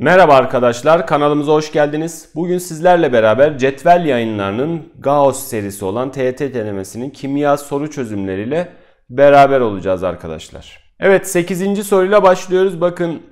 Merhaba arkadaşlar kanalımıza hoş geldiniz. Bugün sizlerle beraber Cetvel yayınlarının Gauss serisi olan TET denemesinin kimya soru çözümleriyle beraber olacağız arkadaşlar. Evet 8. soruyla başlıyoruz. Bakın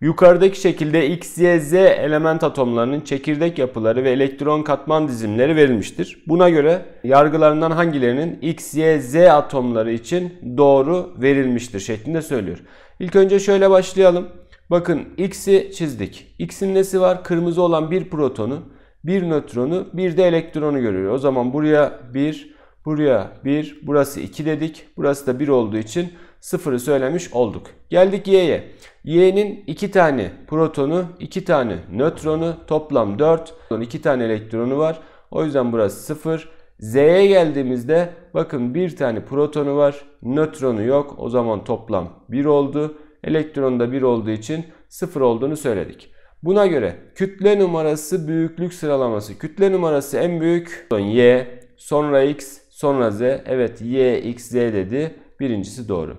yukarıdaki şekilde X, Y, Z element atomlarının çekirdek yapıları ve elektron katman dizimleri verilmiştir. Buna göre yargılarından hangilerinin X, Y, Z atomları için doğru verilmiştir şeklinde söylüyor. İlk önce şöyle başlayalım. Bakın x'i çizdik. X'in nesi var? Kırmızı olan bir protonu, bir nötronu, bir de elektronu görüyor. O zaman buraya 1, buraya 1, burası 2 dedik. Burası da 1 olduğu için 0'ı söylemiş olduk. Geldik y'ye. Y'nin 2 tane protonu, 2 tane nötronu, toplam 4. 2 tane elektronu var. O yüzden burası 0. Z'ye geldiğimizde bakın bir tane protonu var. Nötronu yok. O zaman toplam 1 oldu. Elektronunda 1 olduğu için 0 olduğunu söyledik. Buna göre kütle numarası büyüklük sıralaması. Kütle numarası en büyük Y, sonra X, sonra Z. Evet Y, X, Z dedi. Birincisi doğru.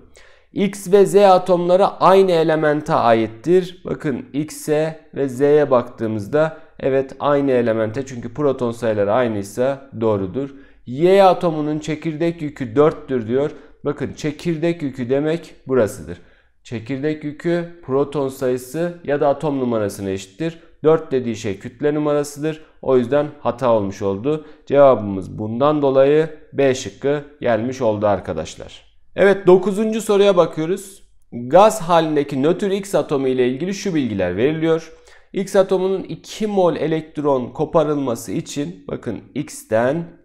X ve Z atomları aynı elemente aittir. Bakın X'e ve Z'ye baktığımızda evet aynı elemente çünkü proton sayıları aynıysa doğrudur. Y atomunun çekirdek yükü 4'tür diyor. Bakın çekirdek yükü demek burasıdır. Çekirdek yükü proton sayısı ya da atom numarasına eşittir. 4 dediği şey kütle numarasıdır. O yüzden hata olmuş oldu. Cevabımız bundan dolayı B şıkkı gelmiş oldu arkadaşlar. Evet 9. soruya bakıyoruz. Gaz halindeki nötr X atomu ile ilgili şu bilgiler veriliyor. X atomunun 2 mol elektron koparılması için bakın X'ten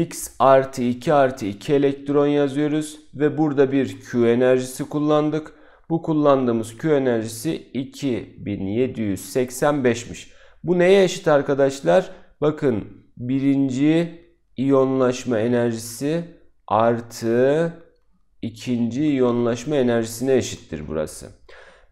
X artı 2 artı 2 elektron yazıyoruz ve burada bir Q enerjisi kullandık. Bu kullandığımız Q enerjisi 2785'miş. Bu neye eşit arkadaşlar? Bakın birinci iyonlaşma enerjisi artı ikinci iyonlaşma enerjisine eşittir burası.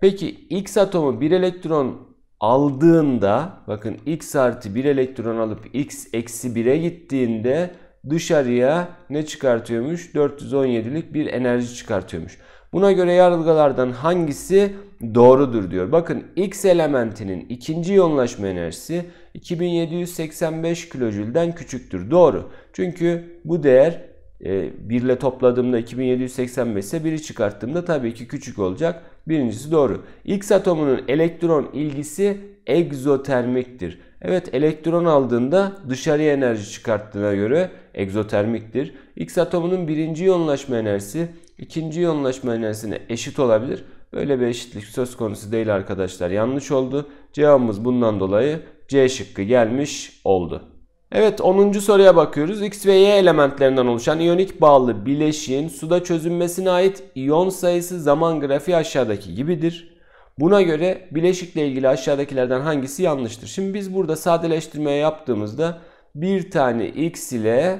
Peki X atomu bir elektron aldığında bakın X artı bir elektron alıp X eksi 1'e gittiğinde dışarıya ne çıkartıyormuş? 417'lik bir enerji çıkartıyormuş. Buna göre yarılgalardan hangisi doğrudur diyor. Bakın X elementinin ikinci yoğunlaşma enerjisi 2785 kilojülden küçüktür. Doğru. Çünkü bu değer 1 e, ile topladığımda 2785 ise 1'i çıkarttığımda tabii ki küçük olacak. Birincisi doğru. X atomunun elektron ilgisi egzotermiktir. Evet elektron aldığında dışarıya enerji çıkarttığına göre egzotermiktir. X atomunun birinci yoğunlaşma enerjisi ikinci yoğunlaşma enerjisine eşit olabilir. Böyle bir eşitlik söz konusu değil arkadaşlar. Yanlış oldu. Cevabımız bundan dolayı C şıkkı gelmiş oldu. Evet 10. soruya bakıyoruz. X ve Y elementlerinden oluşan iyonik bağlı bileşiğin suda çözünmesine ait iyon sayısı zaman grafiği aşağıdaki gibidir. Buna göre bileşikle ilgili aşağıdakilerden hangisi yanlıştır? Şimdi biz burada sadeleştirmeye yaptığımızda bir tane x ile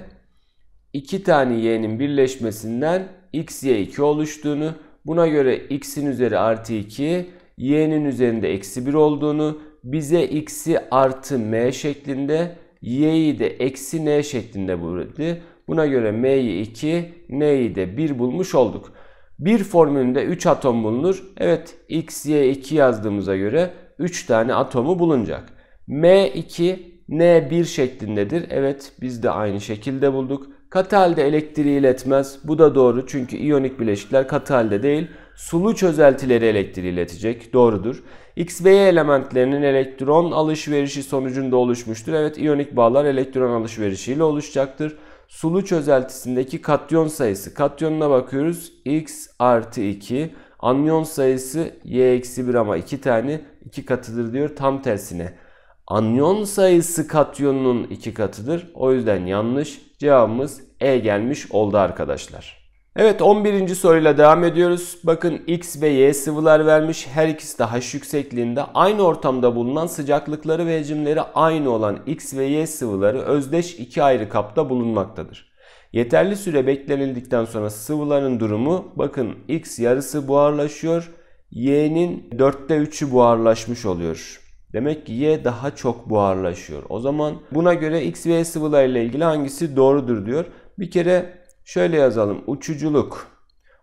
iki tane y'nin birleşmesinden x y 2 oluştuğunu, buna göre x'in üzeri artı 2, y'nin üzerinde eksi 1 olduğunu, bize x'i artı m şeklinde, y'yi de eksi n şeklinde buradı. Buna göre m'yi 2, n'yi de 1 bulmuş olduk. Bir formülünde 3 atom bulunur. Evet x, y, 2 yazdığımıza göre 3 tane atomu bulunacak. M2, N1 şeklindedir. Evet biz de aynı şekilde bulduk. Katı halde elektriği iletmez. Bu da doğru çünkü iyonik bileşikler katı halde değil sulu çözeltileri elektriği iletecek. Doğrudur. X ve Y elementlerinin elektron alışverişi sonucunda oluşmuştur. Evet iyonik bağlar elektron alışverişiyle oluşacaktır. Sulu çözeltisindeki katyon sayısı. Katyonuna bakıyoruz. X artı 2. Anyon sayısı y eksi 1 ama 2 tane 2 katıdır diyor tam tersine. Anyon sayısı katyonunun 2 katıdır. O yüzden yanlış cevabımız E gelmiş oldu arkadaşlar. Evet 11. soruyla devam ediyoruz. Bakın x ve y sıvılar vermiş. Her ikisi de h yüksekliğinde aynı ortamda bulunan sıcaklıkları ve hacimleri aynı olan x ve y sıvıları özdeş iki ayrı kapta bulunmaktadır. Yeterli süre beklenildikten sonra sıvıların durumu bakın x yarısı buharlaşıyor. y'nin dörtte üçü buharlaşmış oluyor. Demek ki y daha çok buharlaşıyor. O zaman buna göre x ve y sıvılarıyla ilgili hangisi doğrudur diyor. Bir kere Şöyle yazalım. Uçuculuk.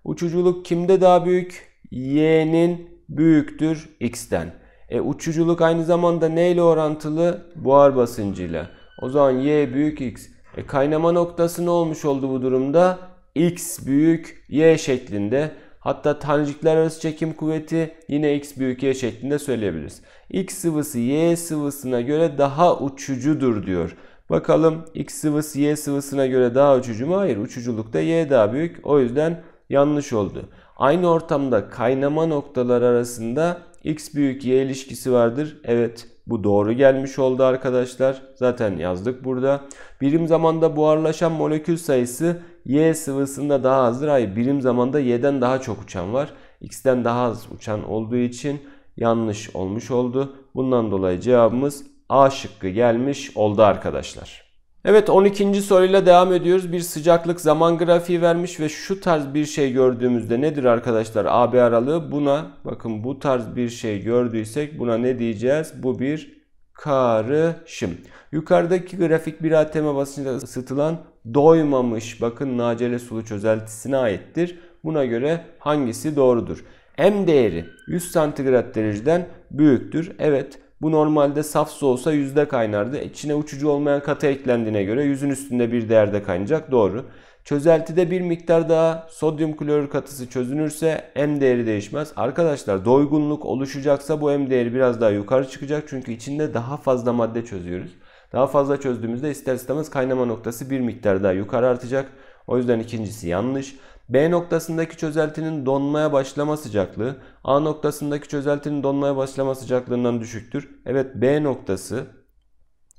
Uçuculuk kimde daha büyük? Y'nin büyüktür X'ten. E, uçuculuk aynı zamanda neyle orantılı? Buhar basıncıyla. O zaman Y büyük X. E, kaynama noktası ne olmuş oldu bu durumda? X büyük Y şeklinde. Hatta tanecikler arası çekim kuvveti yine x büyük y şeklinde söyleyebiliriz. x sıvısı y sıvısına göre daha uçucudur diyor. Bakalım x sıvısı y sıvısına göre daha uçucu mu? Hayır uçuculukta y daha büyük. O yüzden yanlış oldu. Aynı ortamda kaynama noktaları arasında x büyük y ilişkisi vardır. Evet bu doğru gelmiş oldu arkadaşlar. Zaten yazdık burada. Birim zamanda buharlaşan molekül sayısı y sıvısında daha azdır. Hayır birim zamanda y'den daha çok uçan var. x'ten daha az uçan olduğu için yanlış olmuş oldu. Bundan dolayı cevabımız A şıkkı gelmiş oldu arkadaşlar. Evet 12. soruyla devam ediyoruz. Bir sıcaklık zaman grafiği vermiş ve şu tarz bir şey gördüğümüzde nedir arkadaşlar AB aralığı? Buna bakın bu tarz bir şey gördüysek buna ne diyeceğiz? Bu bir karışım. Yukarıdaki grafik bir ateme basınca ısıtılan doymamış bakın nacele sulu çözeltisine aittir. Buna göre hangisi doğrudur? M değeri 100 santigrat dereceden büyüktür. Evet bu normalde saf su olsa yüzde kaynardı. İçine e, uçucu olmayan katı eklendiğine göre yüzün üstünde bir değerde kaynacak. Doğru. Çözeltide bir miktar daha sodyum klorür katısı çözünürse M değeri değişmez. Arkadaşlar doygunluk oluşacaksa bu M değeri biraz daha yukarı çıkacak. Çünkü içinde daha fazla madde çözüyoruz. Daha fazla çözdüğümüzde ister istemez kaynama noktası bir miktar daha yukarı artacak. O yüzden ikincisi yanlış. B noktasındaki çözeltinin donmaya başlama sıcaklığı A noktasındaki çözeltinin donmaya başlama sıcaklığından düşüktür. Evet B noktası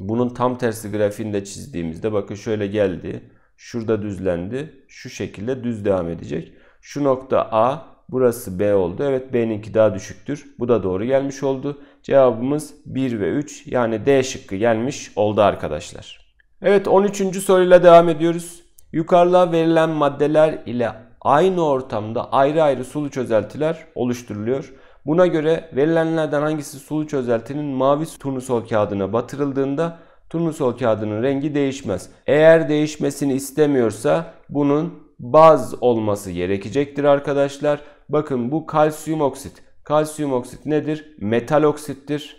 bunun tam tersi grafiğinde çizdiğimizde bakın şöyle geldi. Şurada düzlendi. Şu şekilde düz devam edecek. Şu nokta A burası B oldu. Evet B'ninki daha düşüktür. Bu da doğru gelmiş oldu. Cevabımız 1 ve 3 yani D şıkkı gelmiş oldu arkadaşlar. Evet 13. soruyla devam ediyoruz. Yukarıda verilen maddeler ile aynı ortamda ayrı ayrı sulu çözeltiler oluşturuluyor. Buna göre verilenlerden hangisi sulu çözeltinin mavi turnusol kağıdına batırıldığında turnusol kağıdının rengi değişmez. Eğer değişmesini istemiyorsa bunun baz olması gerekecektir arkadaşlar. Bakın bu kalsiyum oksit. Kalsiyum oksit nedir? Metal oksittir.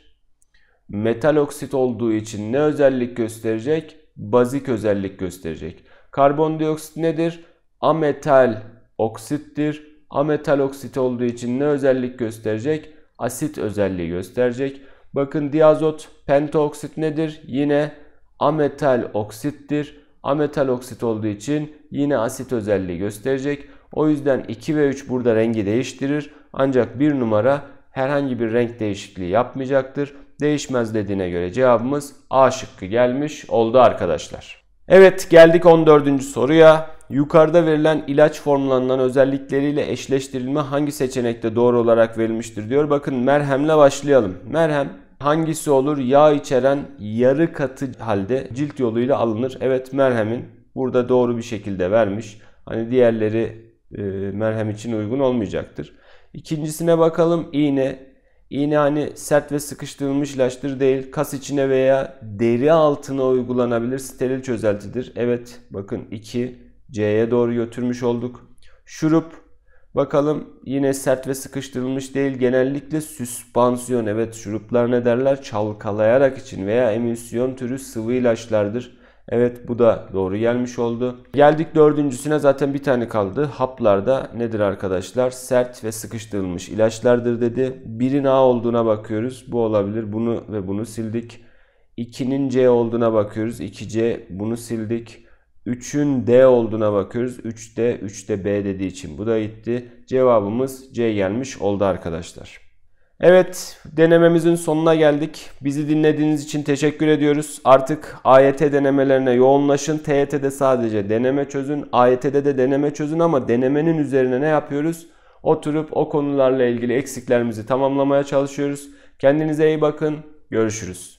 Metal oksit olduğu için ne özellik gösterecek? Bazik özellik gösterecek. Karbondioksit nedir? Ametal oksittir. Ametal oksit olduğu için ne özellik gösterecek? Asit özelliği gösterecek. Bakın diazot pentaoksit nedir? Yine ametal oksittir. Ametal oksit olduğu için yine asit özelliği gösterecek. O yüzden 2 ve 3 burada rengi değiştirir. Ancak 1 numara herhangi bir renk değişikliği yapmayacaktır. Değişmez dediğine göre cevabımız A şıkkı gelmiş oldu arkadaşlar. Evet geldik 14. soruya. Yukarıda verilen ilaç formlarından özellikleriyle eşleştirilme hangi seçenekte doğru olarak verilmiştir diyor. Bakın merhemle başlayalım. Merhem hangisi olur? Yağ içeren yarı katı halde cilt yoluyla alınır. Evet merhemin burada doğru bir şekilde vermiş. Hani diğerleri e, merhem için uygun olmayacaktır. İkincisine bakalım iğne İğne hani sert ve sıkıştırılmış ilaçtır değil. Kas içine veya deri altına uygulanabilir steril çözeltidir. Evet bakın 2 C'ye doğru götürmüş olduk. Şurup bakalım yine sert ve sıkıştırılmış değil. Genellikle süspansiyon evet şuruplar ne derler çalkalayarak için veya emülsiyon türü sıvı ilaçlardır. Evet bu da doğru gelmiş oldu. Geldik dördüncüsüne zaten bir tane kaldı. Haplarda nedir arkadaşlar? Sert ve sıkıştırılmış ilaçlardır dedi. Birin A olduğuna bakıyoruz. Bu olabilir. Bunu ve bunu sildik. 2'nin C olduğuna bakıyoruz. 2C bunu sildik. 3'ün D olduğuna bakıyoruz. 3D, 3D B dediği için bu da gitti. Cevabımız C gelmiş oldu arkadaşlar. Evet denememizin sonuna geldik. Bizi dinlediğiniz için teşekkür ediyoruz. Artık AYT denemelerine yoğunlaşın. TYT'de sadece deneme çözün. AYT'de de deneme çözün ama denemenin üzerine ne yapıyoruz? Oturup o konularla ilgili eksiklerimizi tamamlamaya çalışıyoruz. Kendinize iyi bakın. Görüşürüz.